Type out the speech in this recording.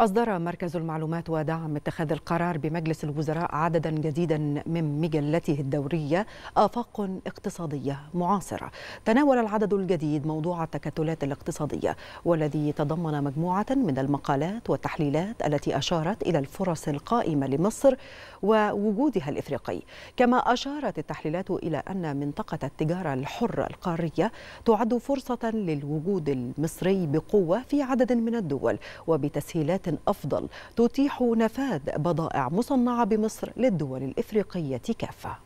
أصدر مركز المعلومات ودعم اتخاذ القرار بمجلس الوزراء عددا جديدا من مجلته الدورية آفاق اقتصادية معاصرة تناول العدد الجديد موضوع التكتلات الاقتصادية والذي تضمن مجموعة من المقالات والتحليلات التي أشارت إلى الفرص القائمة لمصر ووجودها الإفريقي كما أشارت التحليلات إلى أن منطقة التجارة الحرة القارية تعد فرصة للوجود المصري بقوة في عدد من الدول وبتسهيلات أفضل تتيح نفاذ بضائع مصنعة بمصر للدول الإفريقية كافة